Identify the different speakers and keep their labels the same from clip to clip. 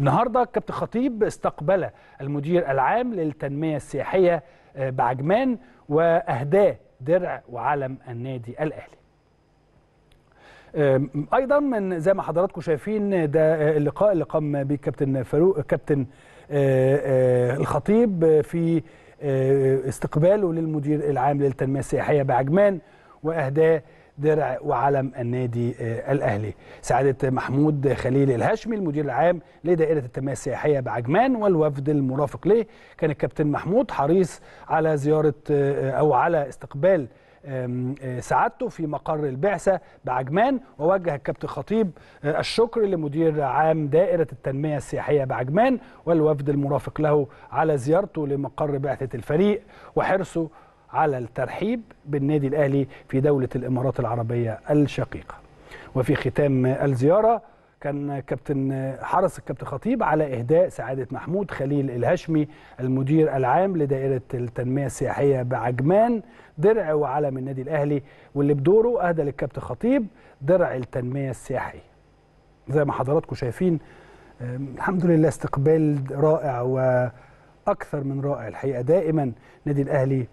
Speaker 1: النهارده كابتن خطيب استقبل المدير العام للتنميه السياحيه آه، بعجمان واهداه درع وعلم النادي الاهلي ايضا من زي ما حضراتكم شايفين ده آه، اللقاء اللي قام به كابتن فاروق كابتن آه، الخطيب في استقباله للمدير العام للتنميه السياحيه بعجمان واهداه درع وعلم النادي آه، الاهلي. سعاده محمود خليل الهاشمي المدير العام لدائره التنميه السياحيه بعجمان والوفد المرافق له كان الكابتن محمود حريص على زياره آه، او على استقبال آه، سعادته في مقر البعثه بعجمان ووجه الكابتن خطيب الشكر لمدير عام دائره التنميه السياحيه بعجمان والوفد المرافق له على زيارته لمقر بعثه الفريق وحرصه على الترحيب بالنادي الأهلي في دولة الإمارات العربية الشقيقة وفي ختام الزيارة كان كابتن حرص الكابتن خطيب على إهداء سعادة محمود خليل الهشمي المدير العام لدائرة التنمية السياحية بعجمان درع وعلم النادي الأهلي واللي بدوره أهدى للكابتن خطيب درع التنمية السياحية زي ما حضراتكم شايفين الحمد لله استقبال رائع وأكثر من رائع الحقيقة دائما نادي الأهلي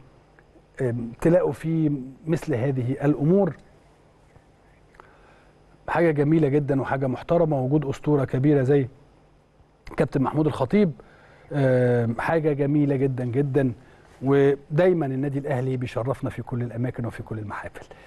Speaker 1: تلاقوا فيه مثل هذه الامور حاجه جميله جدا وحاجه محترمه وجود اسطوره كبيره زي كابتن محمود الخطيب حاجه جميله جدا جدا ودايما النادي الاهلي بيشرفنا في كل الاماكن وفي كل المحافل